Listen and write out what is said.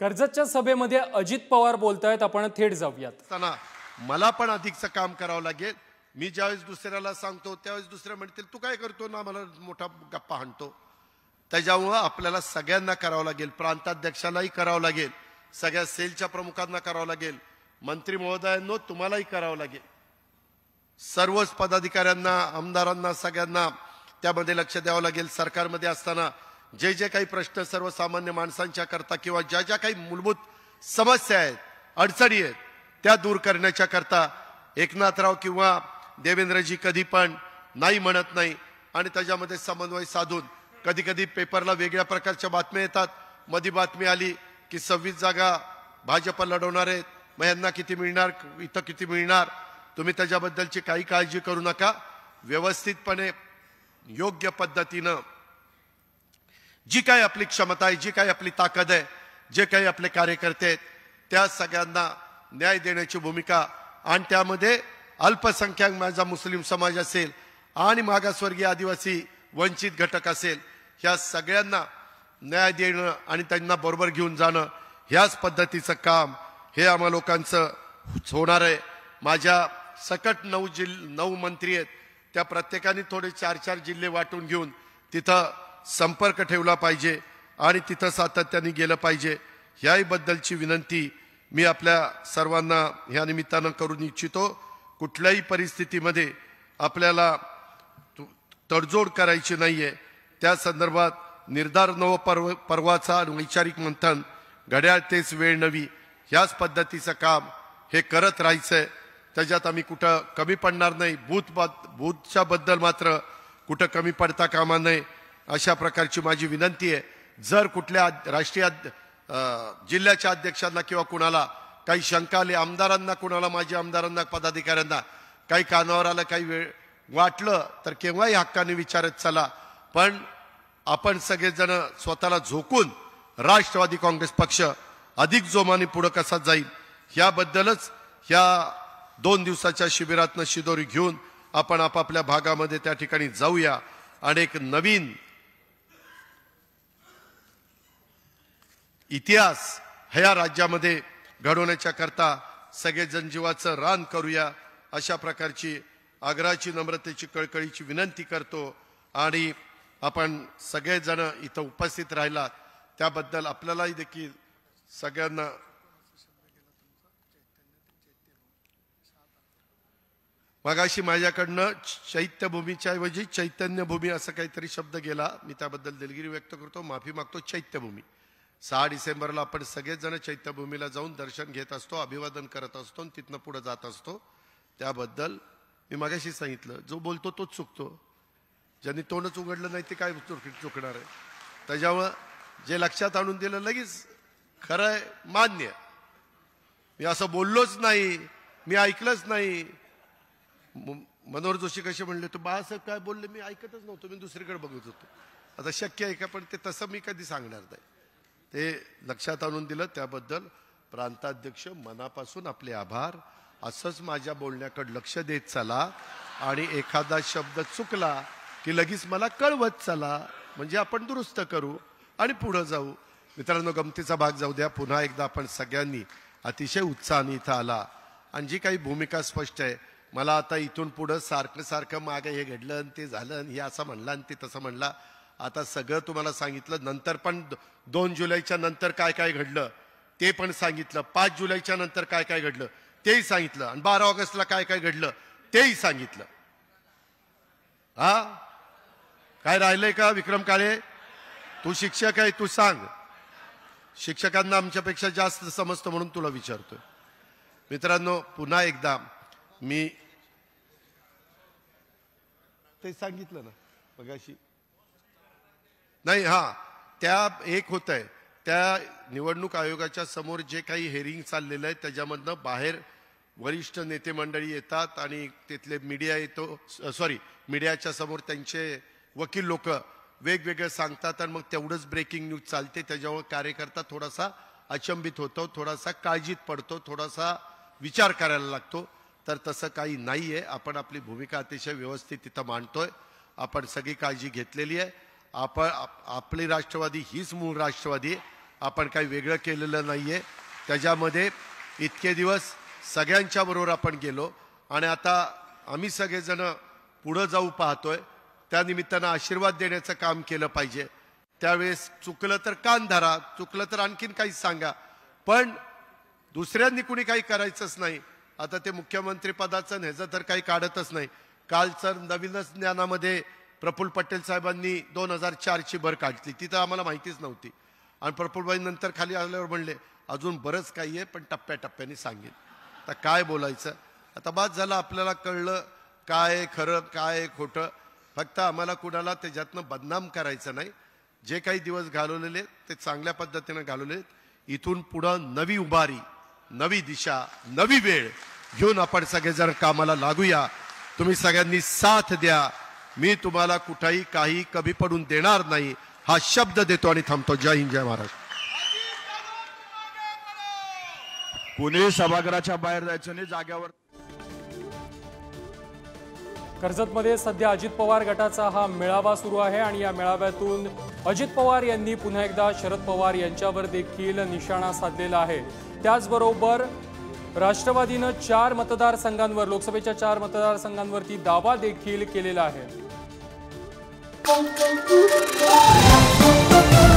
कर्जतच्या सभेमध्ये अजित पवार बोलतायत आपण थेट जाऊयात मला पण अधिकचं काम करावं लागेल मी ज्यावेळेस दुसऱ्याला सांगतो त्यावेळेस दुसऱ्या म्हणतील तू काय करतो ना मला मोठा गप्पा हाणतो त्याच्यामुळं आपल्याला सगळ्यांना करावं लागेल प्रांताध्यक्षालाही करावं लागेल सगळ्या सेलच्या प्रमुखांना करावं लागेल मंत्री महोदयांनो तुम्हालाही करावं लागेल सर्वच पदाधिकाऱ्यांना आमदारांना सगळ्यांना त्यामध्ये लक्ष द्यावं लागेल सरकारमध्ये असताना जे जे काही प्रश्न सर्वसामान्य माणसांच्या करता किंवा ज्या ज्या काही मूलभूत समस्या आहेत अडचणी आहेत त्या दूर करण्याच्या करता एकनाथराव किंवा देवेंद्रजी कधी पण नाही म्हणत नाही आणि त्याच्यामध्ये समन्वय साधून कधी कधी पेपरला वेगळ्या प्रकारच्या बातम्या येतात मधी बातमी आली की सव्वीस जागा भाजप लढवणार आहेत मग यांना किती मिळणार इथं किती मिळणार तुम्ही त्याच्याबद्दलची काही काळजी करू नका व्यवस्थितपणे योग्य पद्धतीनं जी काही आपली क्षमता आहे जी काही आपली ताकद आहे जे काही आपले कार्यकर्ते आहेत त्या सगळ्यांना न्याय देण्याची भूमिका आणि त्यामध्ये अल्पसंख्याक माझा मुस्लिम समाज असेल आणि मागासवर्गीय आदिवासी वंचित घटक असेल ह्या सगळ्यांना न्याय देणं आणि त्यांना बरोबर घेऊन जाणं ह्याच पद्धतीचं काम हे आम्हा लोकांचं होणार आहे माझ्या सकट नऊ जिल नऊ मंत्री आहेत त्या प्रत्येकाने थोडे चार चार जिल्हे वाटून घेऊन तिथं संपर्क ठेवला पाहिजे आणि तिथं सातत्याने गेलं पाहिजे बद्दलची विनंती मी आपल्या सर्वांना ह्या निमित्तानं करून इच्छितो कुठल्याही परिस्थितीमध्ये आपल्याला तडजोड करायची नाही आहे त्या संदर्भात निर्धार नव पर्व पर्वाचा वैचारिक मंथन घड्याळ तेच वेळ नवी ह्याच पद्धतीचं काम हे करत राहायचं आहे त्याच्यात आम्ही कुठं कमी पडणार नाही बूथ बा भूतच्याबद्दल मात्र कुठं कमी पडता कामा नये अशा प्रकारची माझी विनंती आहे जर कुठल्या राष्ट्रीय जिल्ह्याच्या अध्यक्षांना किंवा कुणाला काही शंका आली आमदारांना कुणाला माजी आमदारांना पदाधिकाऱ्यांना काही कानावर आलं काही वेळ वाटलं तर केव्हाही हक्काने विचारत चला पण आपण सगळेजण स्वतःला झोकून राष्ट्रवादी काँग्रेस पक्ष अधिक जोमाने पुढं कसा जाईल याबद्दलच ह्या दोन दिवसाच्या शिबिरातनं शिदोरी घेऊन आपण आपापल्या भागामध्ये त्या ठिकाणी जाऊया आणि एक नवीन इतिहास ह्या राज्यामध्ये घडवण्याच्या करता सगळे जनजीवाचं रान करूया अशा प्रकारची आग्रहाची नम्रतेची कळकळीची विनंती करतो आणि आपण सगळेजण इथं उपस्थित राहिलात त्याबद्दल आपल्यालाही देखील सगळ्यांना मगाशी माझ्याकडनं चैत्यभूमीच्या ऐवजी चैतन्यभूमी असं काहीतरी शब्द गेला मी त्याबद्दल दिलगिरी व्यक्त करतो माफी मागतो चैत्यभूमी सहा डिसेंबरला आपण सगळेजण चैत्यभूमीला जाऊन दर्शन घेत असतो अभिवादन करत असतो आणि तिथनं पुढं जात असतो त्याबद्दल मी मागाशी सांगितलं जो बोलतो तोच चुकतो ज्यांनी तोंडच उघडलं नाही ते काय चुकणार आहे त्याच्यामुळं जे लक्षात आणून दिलं लगेच खरं आहे मान्य मी असं बोललोच नाही मी ऐकलंच नाही मनोहर जोशी कसे म्हणले होते बाळासाहेब काय बोलले मी ऐकतच नव्हतो मी दुसरीकडे बघत होतो आता शक्य आहे का पण ते तसं मी कधी सांगणार नाही ते लक्षात आणून दिलं त्याबद्दल प्रांताध्यक्ष मनापासून आपले आभार असंच माझ्या बोलण्याकडे लक्ष देत चला आणि एखादा शब्द चुकला की लगेच मला कळवत चला म्हणजे आपण दुरुस्त करू आणि पुढं जाऊ मित्रांनो गमतीचा भाग जाऊ द्या पुन्हा एकदा आपण सगळ्यांनी अतिशय उत्साहाने इथं आला आणि जी काही भूमिका स्पष्ट आहे मला आता इथून पुढं सारखं सारखं मागे हे घडलं आणि ते झालं आणि हे असं म्हणला आणि ते तसं म्हणला आता सगळं तुम्हाला सांगितलं नंतर पण दोन जुलैच्या नंतर काय काय घडलं ते पण सांगितलं पाच जुलैच्या नंतर काय काय घडलं तेही सांगितलं आणि बारा ऑगस्टला काय काय घडलं तेही सांगितलं हा काय राहिलंय का विक्रम काळे तू शिक्षक आहे तू सांग शिक्षकांना आमच्यापेक्षा जास्त समजतं म्हणून तुला विचारतोय मित्रांनो पुन्हा एकदा मी ते सांगितलं ना मगाशी नाही हां त्या एक होत आहे त्या निवडणूक आयोगाच्या समोर जे काही हेरिंग चाललेलं आहे त्याच्यामधनं बाहेर वरिष्ठ नेते मंडळी येतात आणि तिथले मीडिया येतो सॉरी मीडियाच्या समोर त्यांचे वकील लोक वेगवेगळे सांगतात आणि मग तेवढंच ब्रेकिंग न्यूज चालते त्याच्यामुळे कार्यकर्ता थोडासा अचंबित होतो थोडासा काळजीत पडतो थोडासा विचार करायला लागतो तर तसं काही नाही आहे आपण आपली भूमिका अतिशय व्यवस्थित तिथं मांडतोय आपण सगळी काळजी घेतलेली आहे आपण आपली राष्ट्रवादी हीच मूळ राष्ट्रवादी आपण काही वेगळं केलेलं नाही त्याच्यामध्ये इतके दिवस सगळ्यांच्या बरोबर आपण गेलो आणि आता आम्ही सगळेजण पुढं जाऊ पाहतोय त्यानिमित्तानं आशीर्वाद देण्याचं काम केलं पाहिजे त्यावेळेस चुकलं तर कान धरा चुकलं तर आणखीन काही सांगा पण दुसऱ्यांनी कुणी काही करायचंच नाही आता ते मुख्यमंत्रीपदाचं ह्याचं तर काही काढतच नाही कालचं नवीनच ज्ञानामध्ये प्रफुल्ल पटेल साहेबांनी दोन हजार चारची भर काढली ती तर आम्हाला माहितीच नव्हती आणि प्रफुल्लबाई नंतर खाली आल्यावर म्हणले अजून बरंच काही आहे पण टप्प्याटप्प्याने सांगेन आता काय बोलायचं आता बाद झालं आपल्याला कळलं काय खरं काय खोटं फक्त आम्हाला कुणाला त्याच्यातनं बदनाम करायचं नाही जे काही दिवस घालवलेले ते चांगल्या पद्धतीनं घालवले इथून पुढं नवी उभारी नवी दिशा नवी वेळ घेऊन आपण सगळेजण कामाला लागूया तुम्ही सगळ्यांनी साथ द्या मी तुम्हाला कुठेही काही कमी पडून देणार नाही हा शब्द देतो आणि थांबतो जय हिंद जय महाराज पुणे सभागृहाच्या बाहेर जायचं नाही जाग्यावर कर्जतमध्ये सध्या अजित पवार गटाचा हा मेळावा सुरू आहे आणि या मेळाव्यातून अजित पवार यांनी पुन्हा एकदा शरद पवार यांच्यावर देखील निशाणा साधलेला आहे त्याचबरोबर राष्ट्रवादीनं चार मतदारसंघांवर लोकसभेच्या चार मतदारसंघांवरती दावा देखील केलेला आहे Boom, boom, boom,